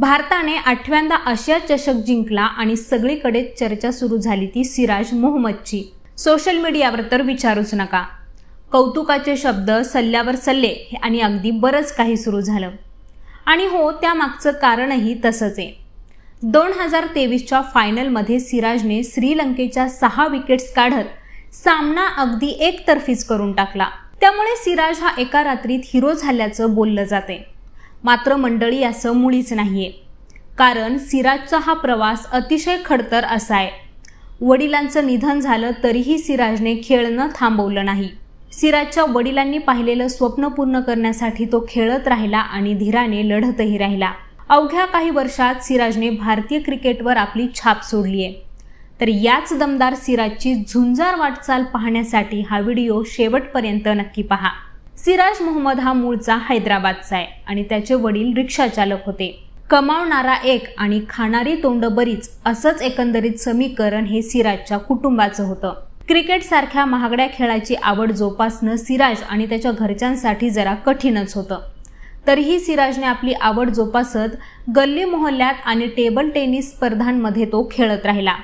भारताने आठव्यांदा आशिया चषक जिंकला आणि सगळीकडे चर्चा सुरू झाली ती सिराज मोहम्मदची सोशल मीडियावर तर विचारूच नका कौतुकाचे शब्द सल्ल्यावर सल्ले आणि अगदी बरंच काही सुरू झालं आणि हो त्यामागचं कारणही तसंच आहे दोन हजार तेवीसच्या फायनलमध्ये सिराजने श्रीलंकेच्या सहा विकेट्स काढत सामना अगदी एकतर्फीच करून टाकला त्यामुळे सिराज हा एका रात्रीत हिरो झाल्याचं बोललं जाते मात्र मंडळी असं मुळीच नाहीये कारण सिराजचा हा प्रवास अतिशय खडतर असा आहे वडिलांचं निधन झालं तरीही सिराजने खेळणं थांबवलं नाही सिराजच्या वडिलांनी पाहिलेलं स्वप्न पूर्ण करण्यासाठी तो खेळत राहिला आणि धीराने लढतही राहिला अवघ्या काही वर्षात सिराजने भारतीय क्रिकेटवर आपली छाप सोडली तर याच दमदार सिराजची झुंजार वाटचाल पाहण्यासाठी हा व्हिडिओ शेवटपर्यंत नक्की पहा सिराज मोहम्मद हा मूळचा हैदराबादचा आहे आणि त्याचे वडील रिक्षाचालक होते कमावणारा एक आणि खाणारी तोंड बरीच असंच एकंदरीत समीकरण हे सिराजच्या कुटुंबाचं होतं क्रिकेट सारख्या महागड्या खेळाची आवड जोपासणं सिराज आणि त्याच्या घरच्यांसाठी जरा कठीणच होतं तरीही सिराजने आपली आवड जोपासत गल्ली मोहल्ल्यात आणि टेबल टेनिस स्पर्धांमध्ये तो खेळत राहिला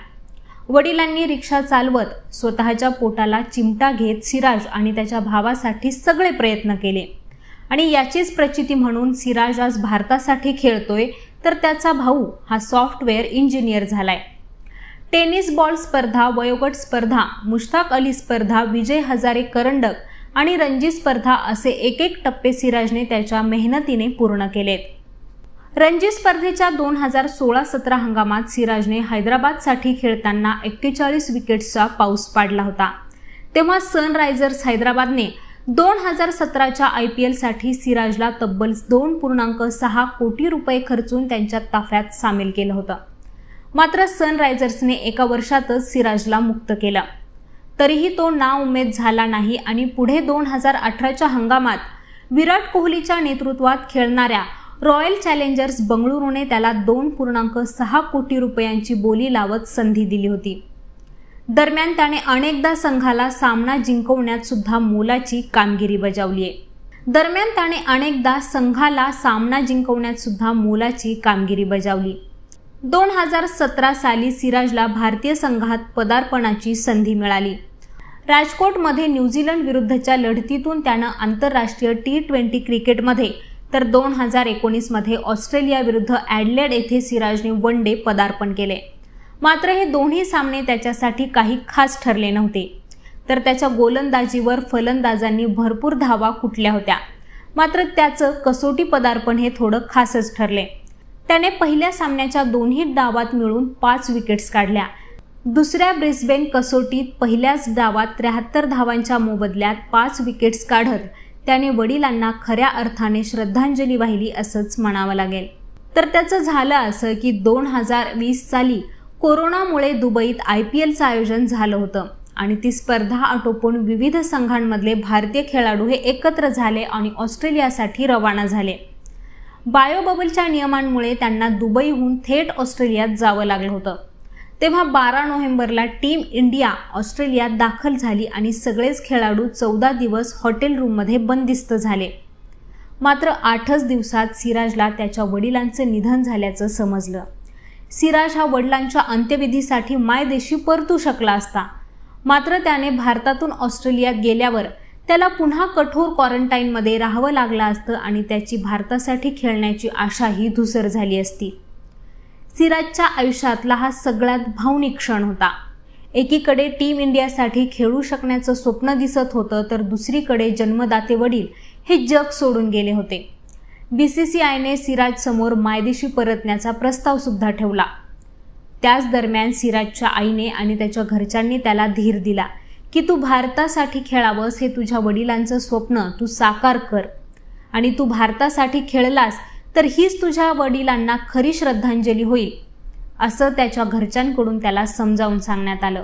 वडिलांनी रिक्षा चालवत स्वतःच्या पोटाला चिमटा घेत सिराज आणि त्याच्या भावासाठी सगळे प्रयत्न केले आणि याचीच प्रचिती म्हणून सिराज आज भारतासाठी खेळतोय तर त्याचा भाऊ हा सॉफ्टवेअर इंजिनियर झालाय टेनिस बॉल स्पर्धा वयोगट स्पर्धा मुश्ताक अली स्पर्धा विजय हजारे करंडक आणि रणजी स्पर्धा असे एक एक टप्पे सिराजने त्याच्या मेहनतीने पूर्ण केलेत रणजी स्पर्धेच्या दोन हजार सोळा सतरा हंगामात सिराजने हैदराबादसाठी खेळताना एक्केचाळीस विकेट्सचा पाऊस पाडला होता तेव्हा सनरायझर्स हैदराबादने दोन हजार सतराच्या आय पी एलसाठी सिराजला तब्बल दोन पूर्णांक सहा कोटी रुपये खर्चून त्यांच्या ताफ्यात सामील केलं होतं मात्र सनरायझर्सने एका वर्षातच सिराजला मुक्त केलं तरीही तो नाउमेद झाला नाही आणि पुढे दोन हजार अठराच्या हंगामात विराट कोहलीच्या नेतृत्वात खेळणाऱ्या रॉयल चॅलेंजर्स बंगळुरूने त्याला दोन पूर्णांक सहा कोटी रुपयांची बोली लावत संधी दिली होती दरम्यान त्याने अनेकदा संघाला सामना जिंकवण्यात सुद्धा मोलाची कामगिरी बजावली आहे दरम्यान त्याने अनेकदा संघाला सामना जिंकवण्यात सुद्धा मोलाची कामगिरी बजावली दोन हजार सतरा साली सिराजला भारतीय संघात पदार्पणाची संधी मिळाली राजकोटमध्ये न्यूझीलंड विरुद्धच्या लढतीतून त्यानं आंतरराष्ट्रीय टी ट्वेंटी क्रिकेटमध्ये तर दोन हजार एकोणीसमध्ये ऑस्ट्रेलियाविरुद्ध ॲडलेड येथे सिराजने वन डे पदार्पण केले मात्र हे दोन्ही सामने त्याच्यासाठी काही खास ठरले नव्हते तर त्याच्या गोलंदाजीवर फलंदाजांनी भरपूर धावा कुठल्या होत्या मात्र त्याचं कसोटी पदार्पण हे थोडं खासच ठरले त्याने पहिल्या सामन्याच्या दोन्ही डावात मिळून पाच विकेट्स काढल्या दुसऱ्या ब्रिस्बेन कसोटीत पहिल्याच डावात त्र्याहत्तर धावांच्या मोबदल्यात पाच विकेट्स काढत त्याने वडिलांना खऱ्या अर्थाने श्रद्धांजली वाहिली असंच म्हणावं लागेल तर त्याचं झालं असं की दोन हजार वीस साली कोरोनामुळे दुबईत आय पी एलचं आयोजन झालं होतं आणि ती स्पर्धा आटोपून विविध संघांमधले भारतीय खेळाडू हे एकत्र झाले आणि ऑस्ट्रेलियासाठी रवाना झाले बायोबबलच्या नियमांमुळे त्यांना दुबईहून थेट ऑस्ट्रेलियात जावं लागलं होतं तेव्हा बारा नोव्हेंबरला टीम इंडिया ऑस्ट्रेलियात दाखल झाली आणि सगळेच खेळाडू चौदा दिवस हॉटेल रूममध्ये बंदिस्त झाले मात्र आठच दिवसात सिराजला त्याच्या वडिलांचे निधन झाल्याचं समजलं सिराज हा वडिलांच्या अंत्यविधीसाठी मायदेशी परतू शकला असता मात्र त्याने भारतातून ऑस्ट्रेलियात गेल्यावर त्याला पुन्हा कठोर क्वारंटाईनमध्ये राहावं लागलं असतं आणि त्याची भारतासाठी खेळण्याची आशाही धुसर झाली असती सिराजच्या आयुष्यातला हा सगळ्यात भावनिक क्षण होता एकीकडे टीम इंडियासाठी खेळू शकण्याचं स्वप्न दिसत होतं तर दुसरीकडे जन्मदाते वडील हे जग सोडून गेले होते बी सी सी आयने सिराजसमोर मायदेशी परतण्याचा प्रस्ताव सुद्धा ठेवला त्याच दरम्यान सिराजच्या आईने आणि त्याच्या घरच्यांनी त्याला धीर दिला की तू भारतासाठी खेळावंस हे तुझ्या वडिलांचं स्वप्न तू साकार कर आणि तू भारतासाठी खेळलास तर हीच तुझ्या वडिलांना खरी श्रद्धांजली होईल असं त्याच्या घरच्यांकडून त्याला समजावून सांगण्यात आलं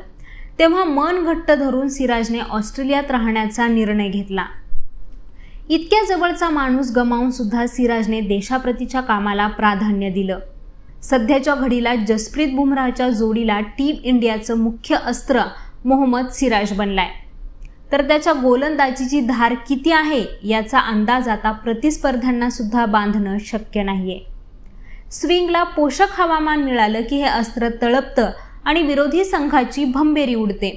तेव्हा मन घट्ट धरून सिराजने ऑस्ट्रेलियात राहण्याचा निर्णय घेतला इतक्या जवळचा माणूस गमावून सुद्धा सिराजने देशाप्रतीच्या कामाला प्राधान्य दिलं सध्याच्या घडीला जसप्रीत बुमराहच्या जोडीला टीम इंडियाचं मुख्य अस्त्र मोहम्मद सिराज बनलाय तर त्याच्या गोलंदाजीची धार किती आहे याचा अंदाज आता प्रतिस्पर्ध्यांना सुद्धा बांधणं शक्य नाहीये स्विंगला पोषक हवामान मिळालं की हे अस्त्र तळपतं आणि विरोधी संघाची भंबेरी उडते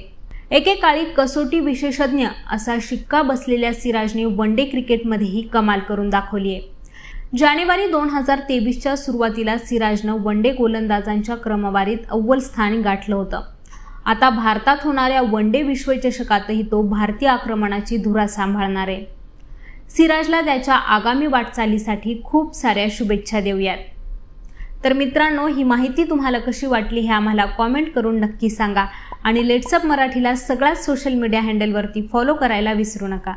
एकेकाळी कसोटी विशेषज्ञ असा शिक्का बसलेल्या सिराजने वन डे क्रिकेटमध्येही कमाल करून दाखवली आहे जानेवारी दोन हजार तेवीसच्या सुरुवातीला सिराजनं वन डे गोलंदाजांच्या क्रमवारीत अव्वल स्थान गाठलं होतं आता भारतात होणाऱ्या वन डे विश्वचषकातही तो भारतीय आक्रमणाची धुरा सांभाळणार आहे सिराजला त्याच्या आगामी वाटचालीसाठी खूप साऱ्या शुभेच्छा देऊयात तर मित्रांनो ही माहिती तुम्हाला कशी वाटली हे आम्हाला कॉमेंट करून नक्की सांगा आणि लेट्सअप मराठीला सगळ्याच सोशल मीडिया हँडलवरती फॉलो करायला विसरू नका